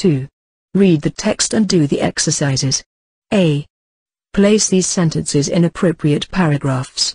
2. Read the text and do the exercises. A. Place these sentences in appropriate paragraphs.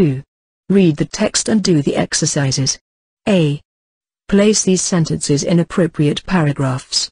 2. Read the text and do the exercises. A. Place these sentences in appropriate paragraphs.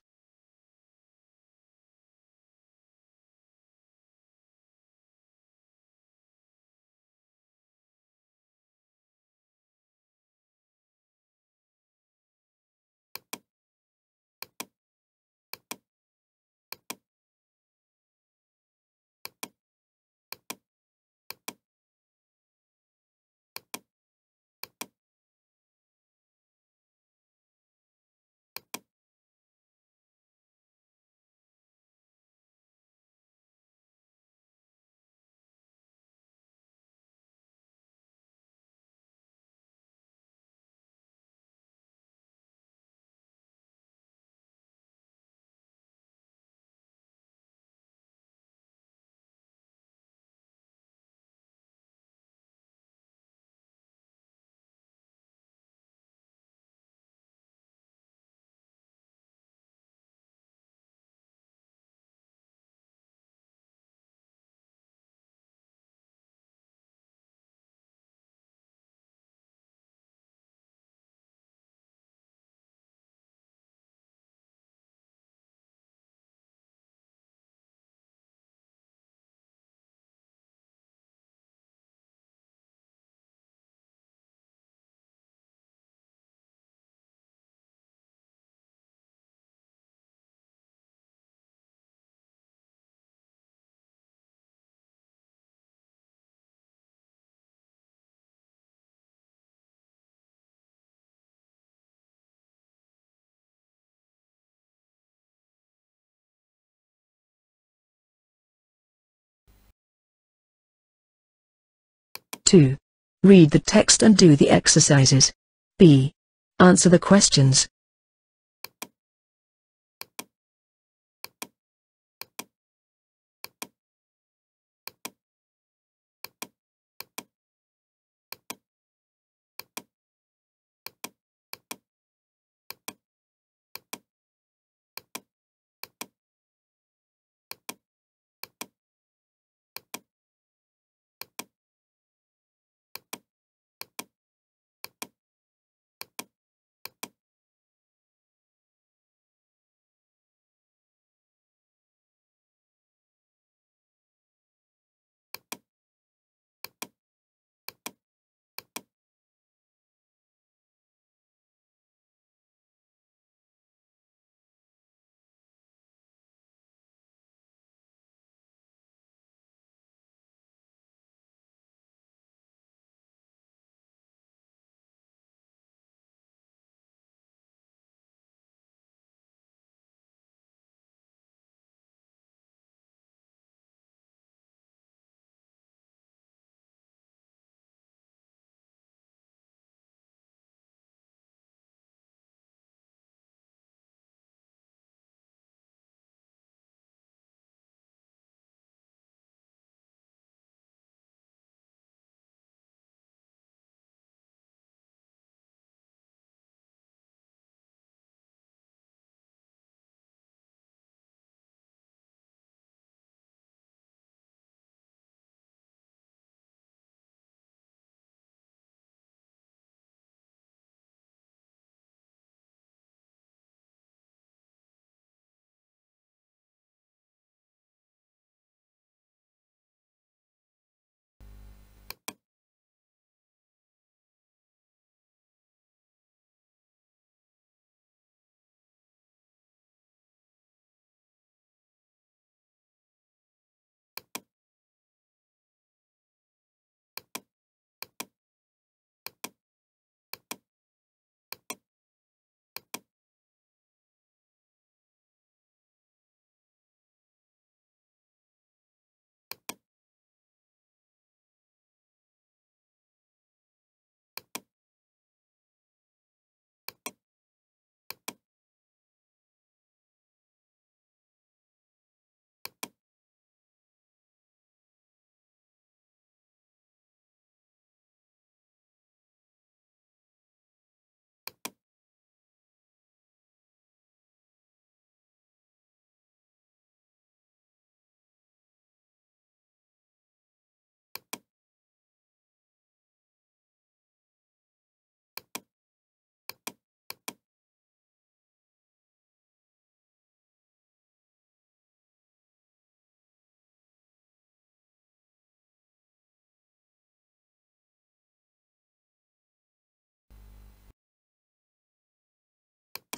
2. Read the text and do the exercises. b. Answer the questions.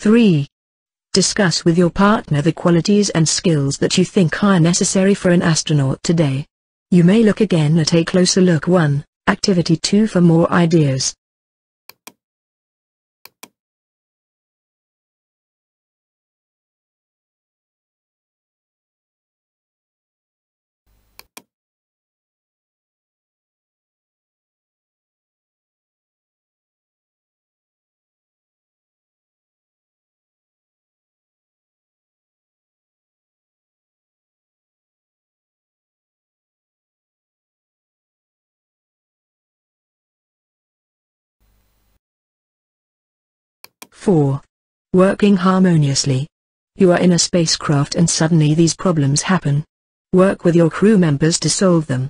3. Discuss with your partner the qualities and skills that you think are necessary for an astronaut today. You may look again at A Closer Look 1, Activity 2 for more ideas. 4. Working harmoniously. You are in a spacecraft and suddenly these problems happen. Work with your crew members to solve them.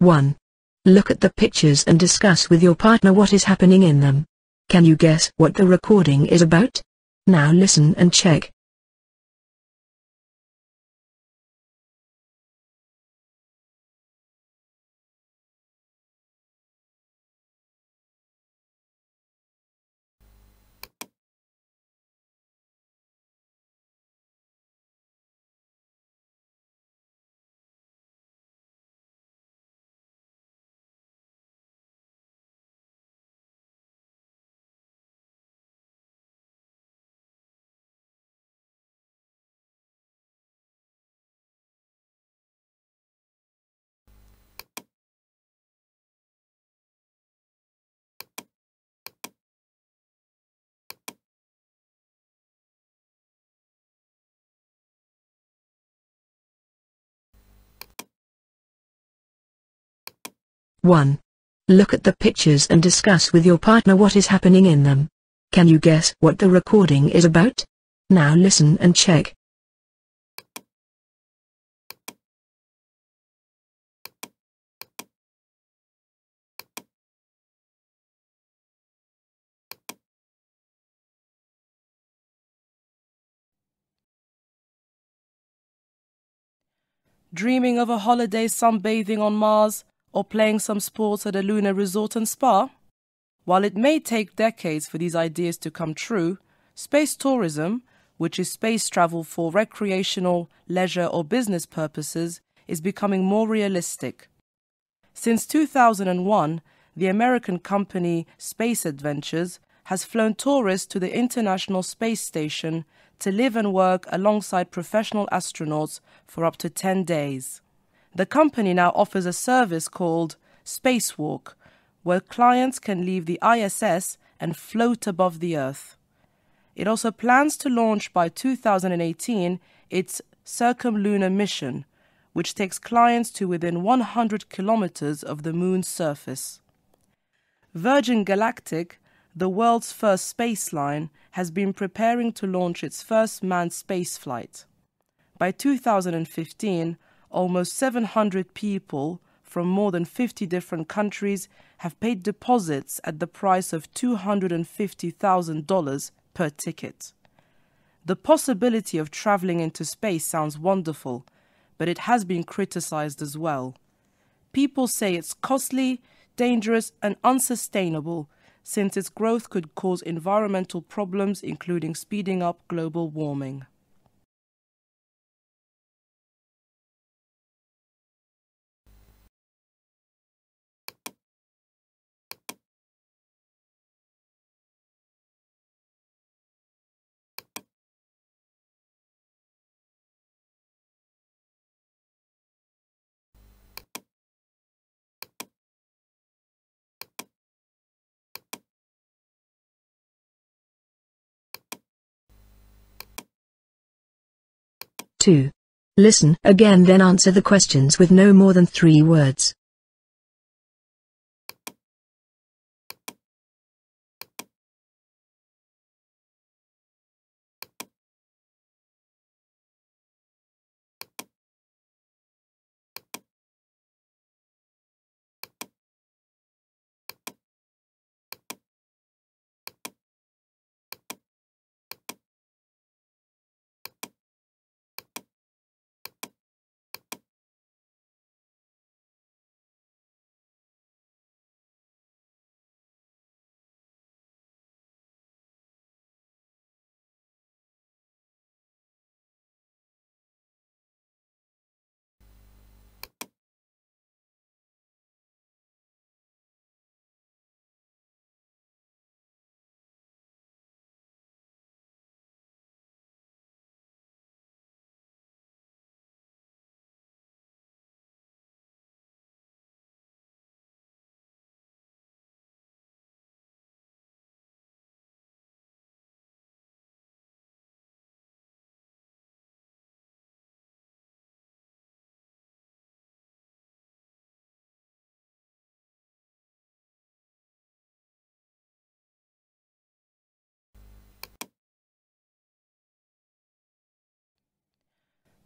1. Look at the pictures and discuss with your partner what is happening in them. Can you guess what the recording is about? Now listen and check. 1. Look at the pictures and discuss with your partner what is happening in them. Can you guess what the recording is about? Now listen and check. Dreaming of a holiday sunbathing on Mars, or playing some sports at a lunar resort and spa? While it may take decades for these ideas to come true, space tourism, which is space travel for recreational, leisure, or business purposes, is becoming more realistic. Since 2001, the American company Space Adventures has flown tourists to the International Space Station to live and work alongside professional astronauts for up to 10 days. The company now offers a service called Spacewalk, where clients can leave the ISS and float above the Earth. It also plans to launch by 2018 its circumlunar mission, which takes clients to within 100 kilometers of the moon's surface. Virgin Galactic, the world's first spaceline, has been preparing to launch its first manned spaceflight. By 2015, almost 700 people from more than 50 different countries have paid deposits at the price of $250,000 per ticket. The possibility of traveling into space sounds wonderful, but it has been criticized as well. People say it's costly, dangerous, and unsustainable since its growth could cause environmental problems, including speeding up global warming. 2. Listen again then answer the questions with no more than three words.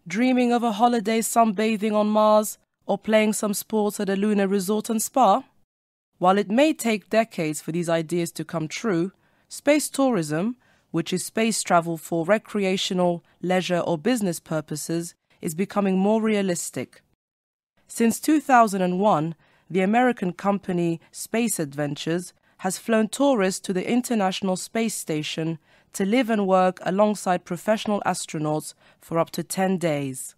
dreaming of a holiday sunbathing on Mars, or playing some sports at a lunar resort and spa? While it may take decades for these ideas to come true, space tourism, which is space travel for recreational, leisure, or business purposes, is becoming more realistic. Since 2001, the American company Space Adventures has flown tourists to the International Space Station to live and work alongside professional astronauts for up to 10 days.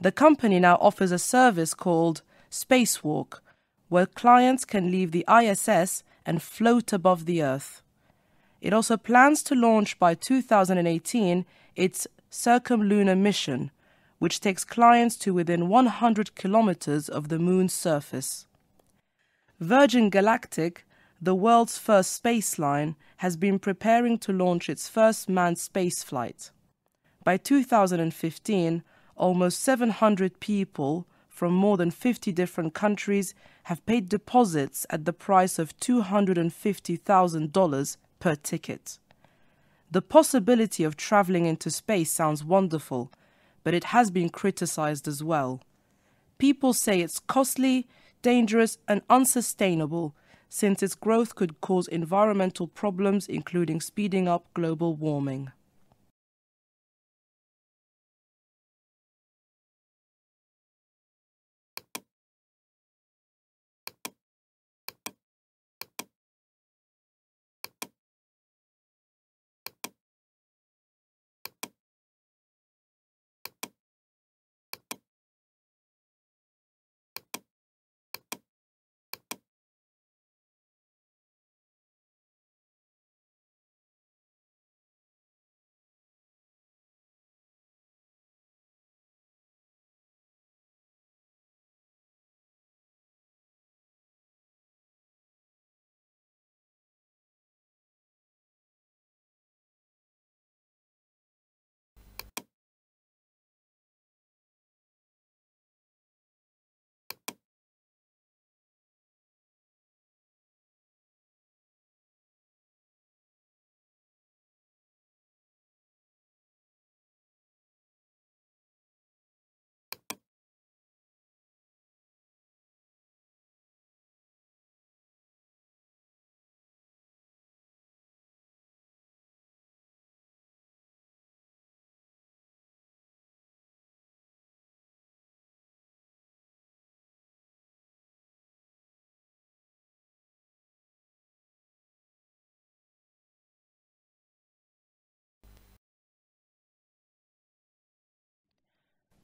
The company now offers a service called Spacewalk, where clients can leave the ISS and float above the Earth. It also plans to launch by 2018 its Circumlunar mission, which takes clients to within 100 kilometers of the Moon's surface. Virgin Galactic the world's first spaceline, has been preparing to launch its first manned spaceflight. By 2015, almost 700 people from more than 50 different countries have paid deposits at the price of $250,000 per ticket. The possibility of travelling into space sounds wonderful, but it has been criticised as well. People say it's costly, dangerous, and unsustainable since its growth could cause environmental problems, including speeding up global warming.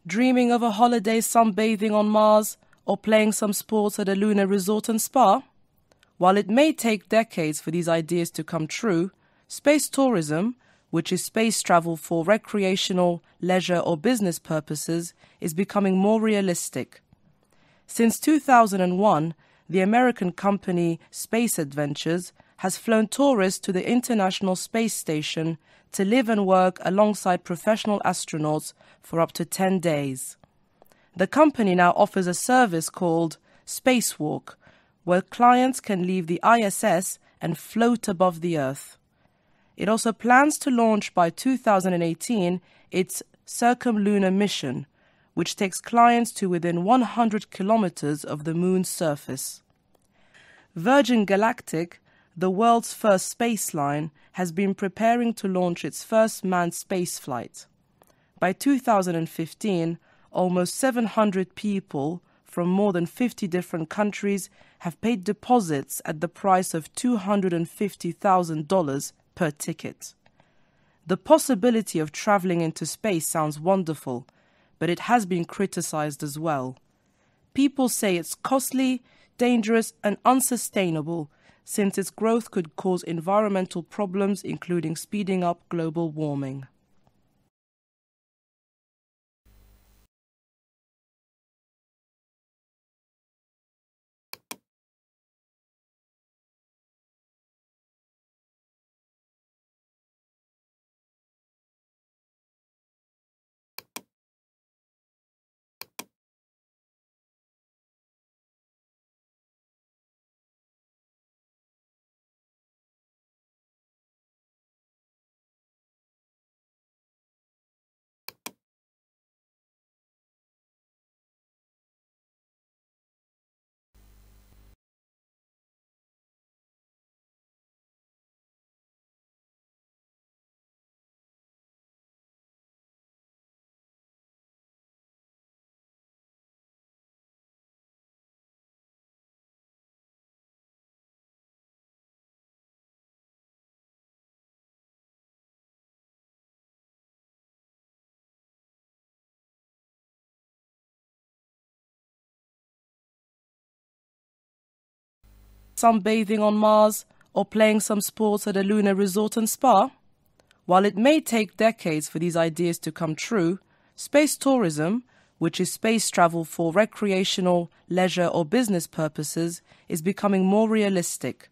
Dreaming of a holiday sunbathing on Mars or playing some sports at a lunar resort and spa? While it may take decades for these ideas to come true, space tourism, which is space travel for recreational, leisure, or business purposes, is becoming more realistic. Since 2001, the American company Space Adventures has flown tourists to the International Space Station to live and work alongside professional astronauts for up to 10 days. The company now offers a service called Spacewalk, where clients can leave the ISS and float above the Earth. It also plans to launch by 2018 its Circumlunar mission, which takes clients to within 100 kilometers of the Moon's surface. Virgin Galactic the world's first spaceline, has been preparing to launch its first manned spaceflight. By 2015, almost 700 people from more than 50 different countries have paid deposits at the price of $250,000 per ticket. The possibility of traveling into space sounds wonderful, but it has been criticized as well. People say it's costly, dangerous, and unsustainable since its growth could cause environmental problems, including speeding up global warming. sunbathing on Mars, or playing some sports at a lunar resort and spa? While it may take decades for these ideas to come true, space tourism, which is space travel for recreational, leisure, or business purposes, is becoming more realistic.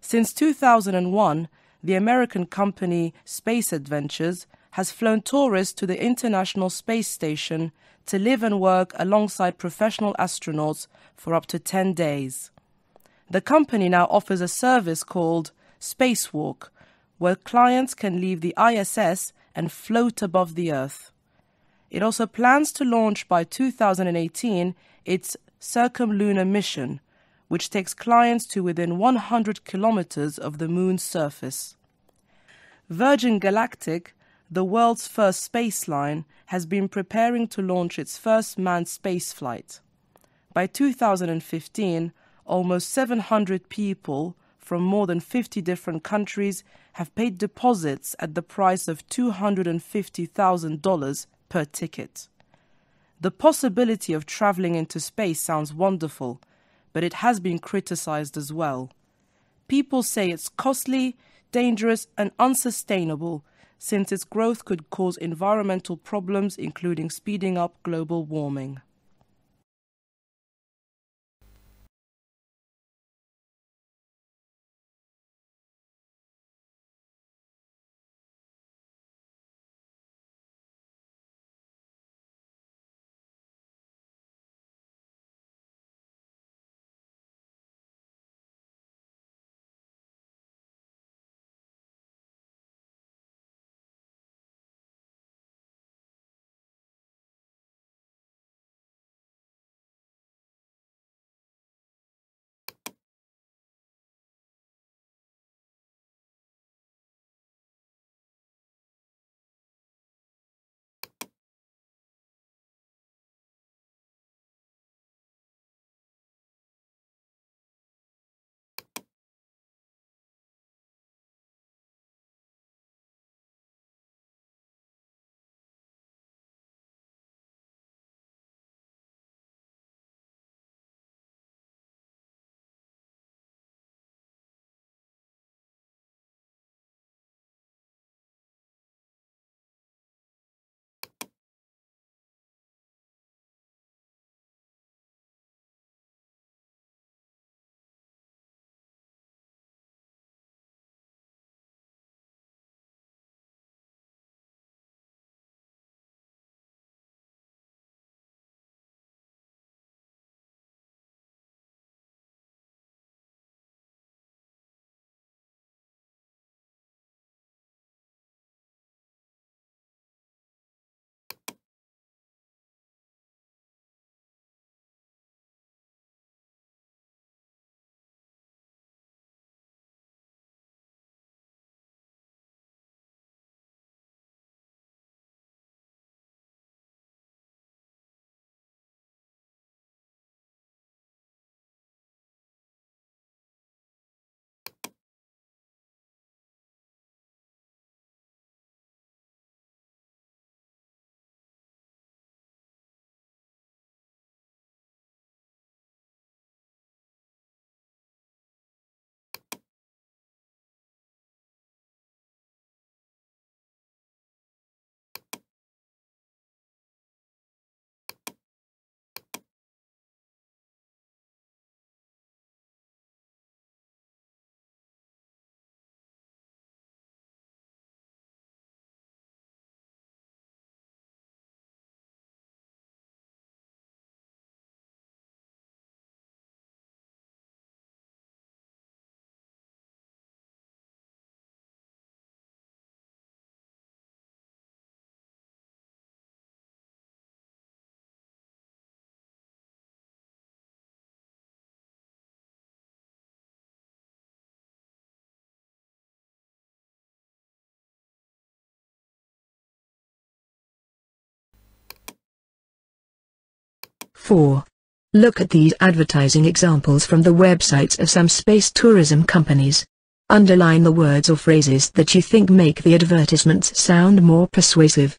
Since 2001, the American company Space Adventures has flown tourists to the International Space Station to live and work alongside professional astronauts for up to 10 days. The company now offers a service called Spacewalk, where clients can leave the ISS and float above the Earth. It also plans to launch by 2018 its circumlunar mission, which takes clients to within 100 kilometers of the moon's surface. Virgin Galactic, the world's first space line, has been preparing to launch its first manned spaceflight. By 2015, almost 700 people from more than 50 different countries have paid deposits at the price of $250,000 per ticket. The possibility of traveling into space sounds wonderful, but it has been criticized as well. People say it's costly, dangerous, and unsustainable since its growth could cause environmental problems, including speeding up global warming. 4. Look at these advertising examples from the websites of some space tourism companies. Underline the words or phrases that you think make the advertisements sound more persuasive.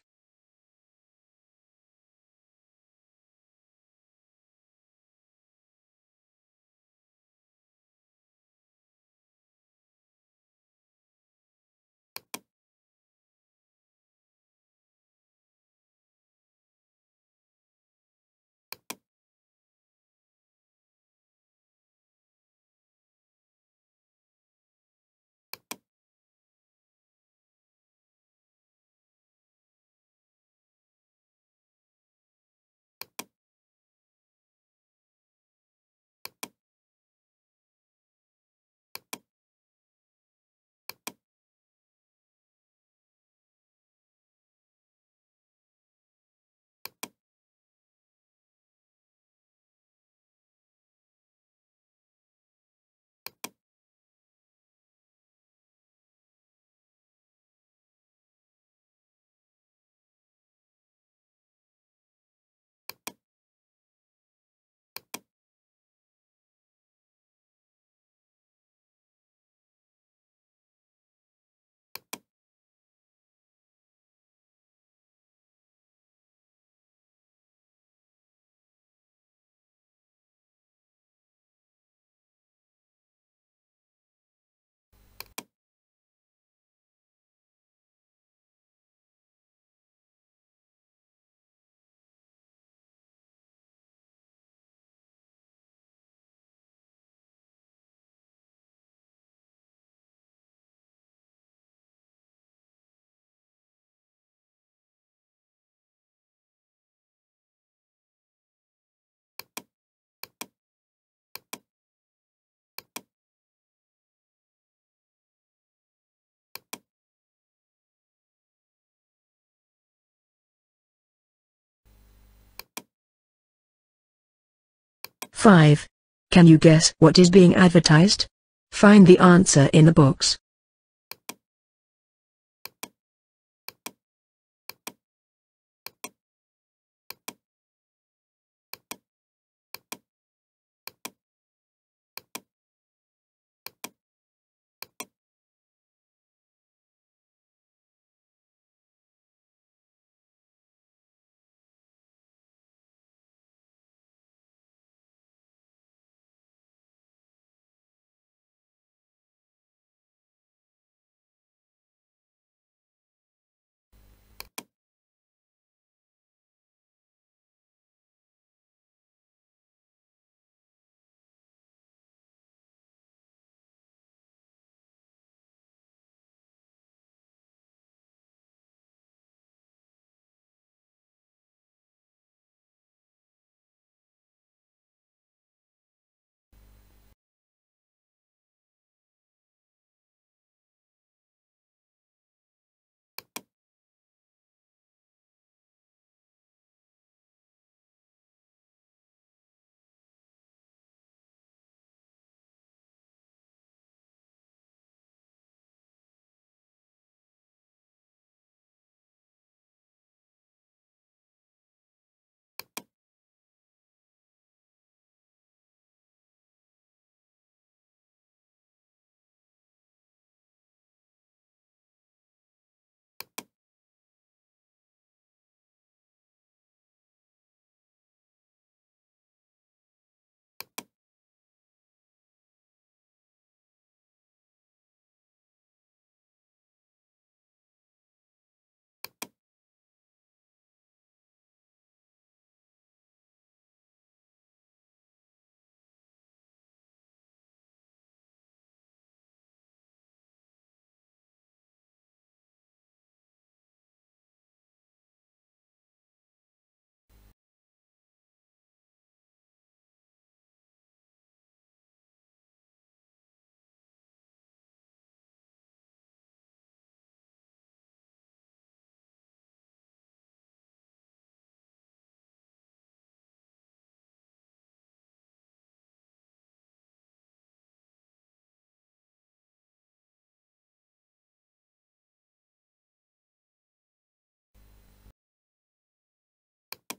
5. Can you guess what is being advertised? Find the answer in the box.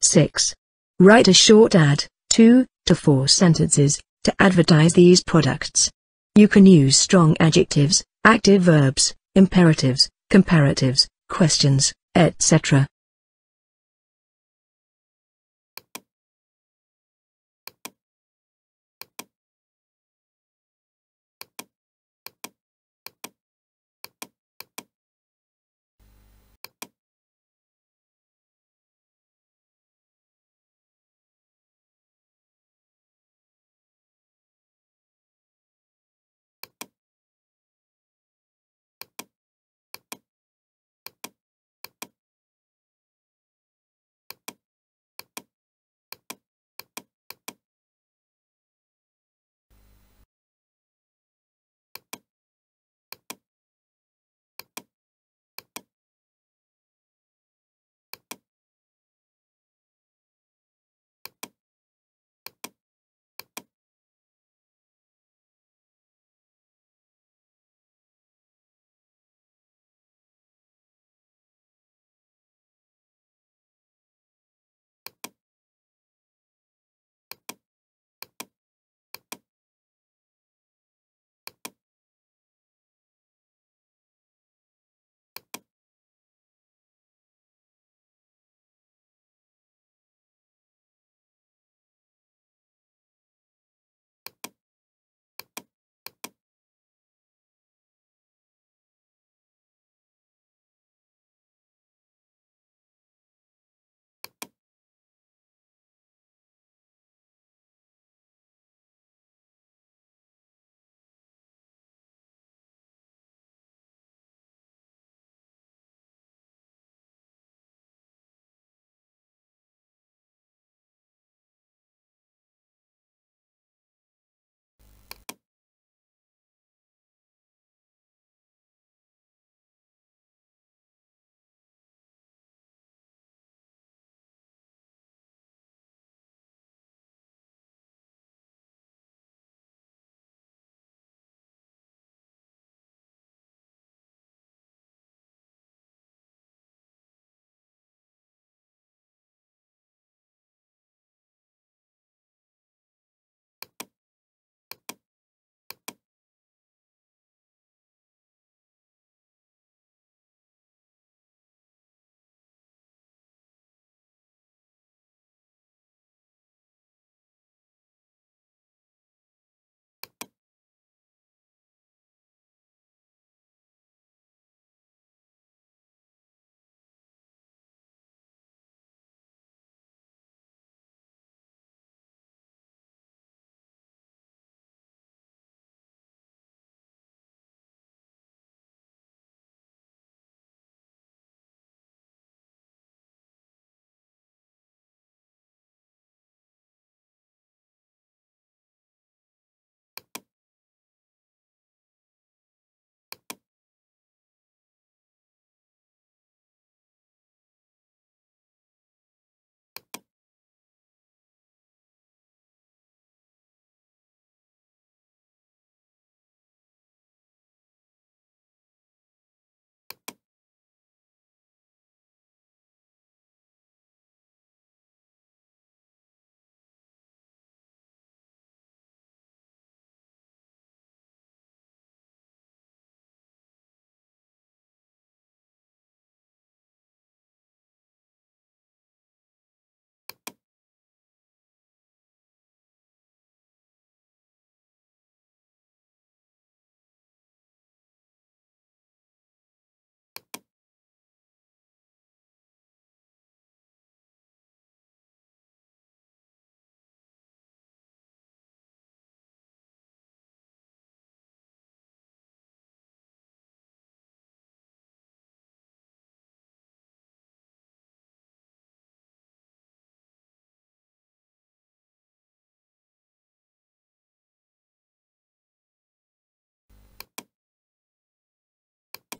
6. Write a short ad, 2 to 4 sentences, to advertise these products. You can use strong adjectives, active verbs, imperatives, comparatives, questions, etc.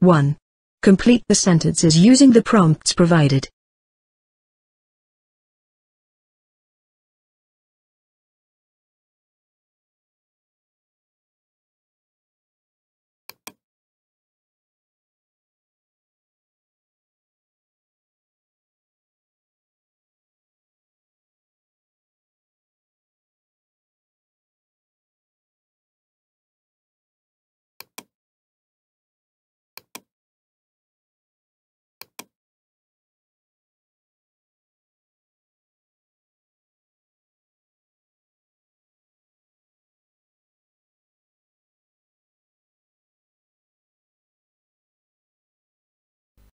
1. Complete the sentences using the prompts provided.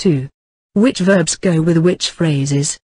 2. Which verbs go with which phrases?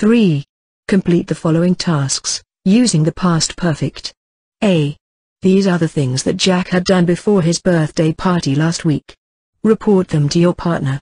3. Complete the following tasks, using the past perfect. A. These are the things that Jack had done before his birthday party last week. Report them to your partner.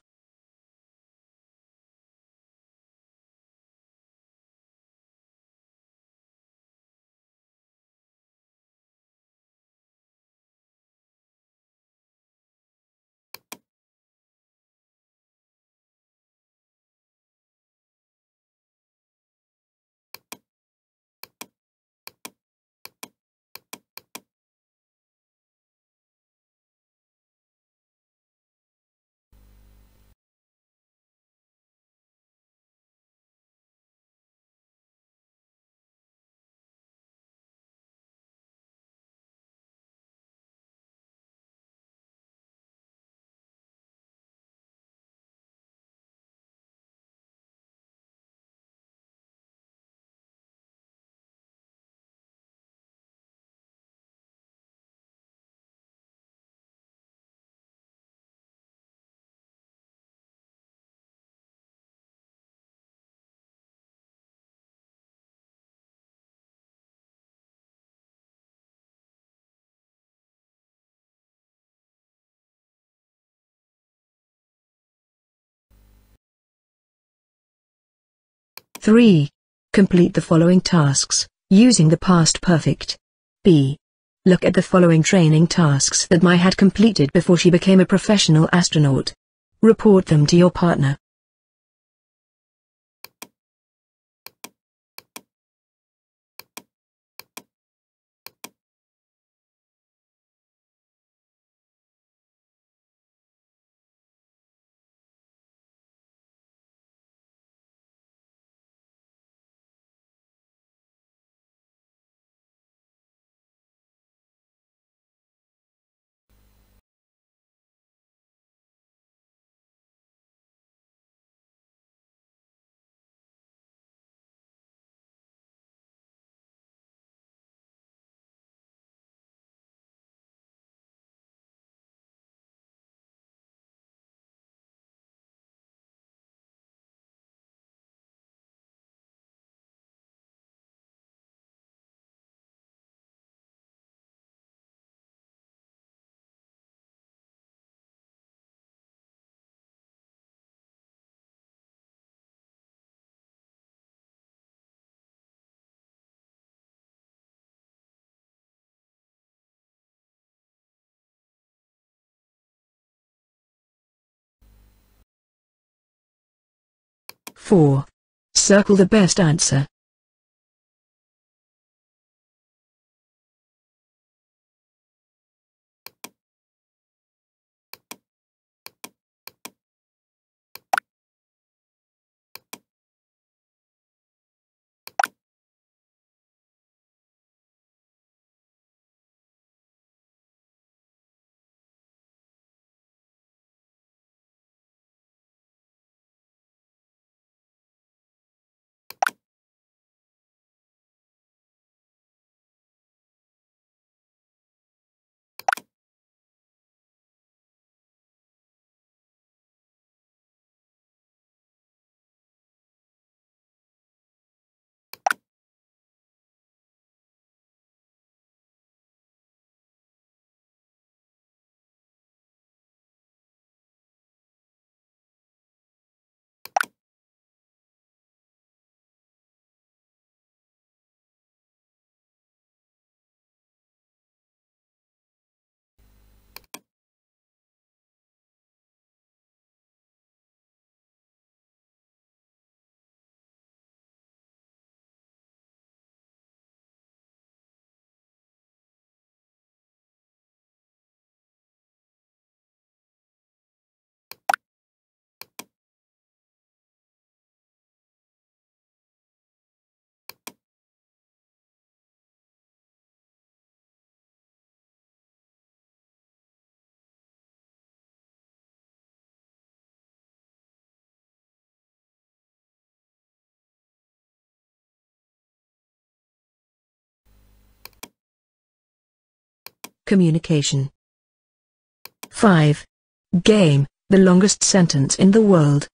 3. Complete the following tasks, using the past perfect. B. Look at the following training tasks that Mai had completed before she became a professional astronaut. Report them to your partner. 4. Circle the best answer. communication. 5. Game, the longest sentence in the world.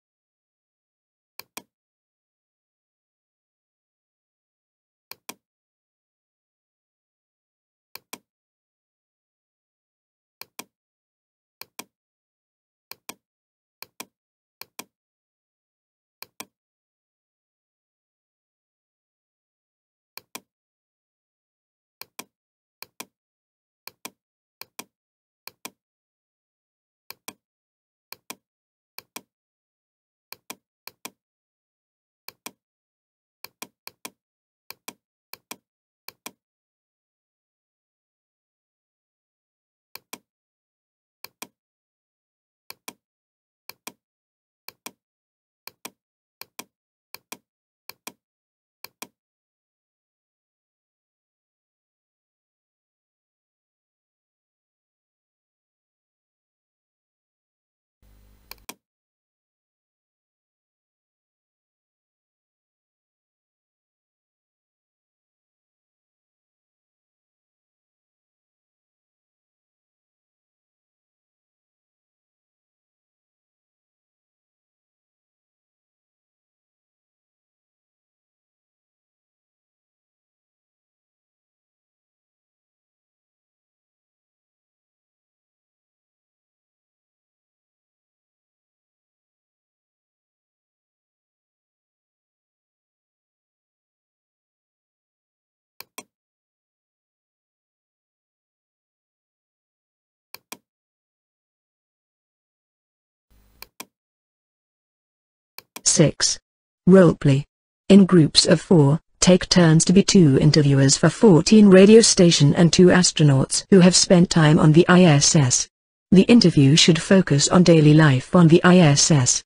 6. Roleplay. In groups of four, take turns to be two interviewers for 14 radio station and two astronauts who have spent time on the ISS. The interview should focus on daily life on the ISS.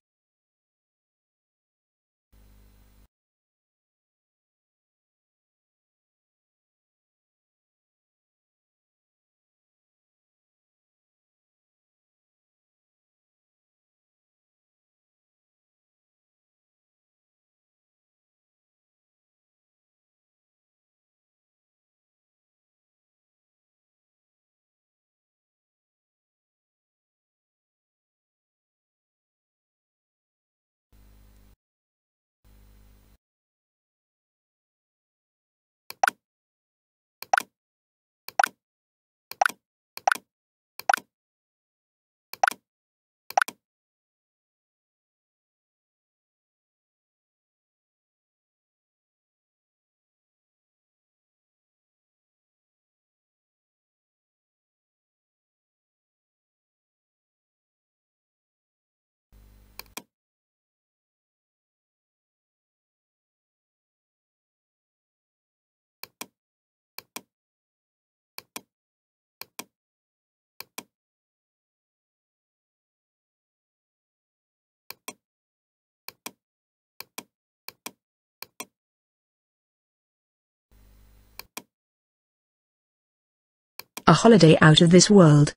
a holiday out of this world.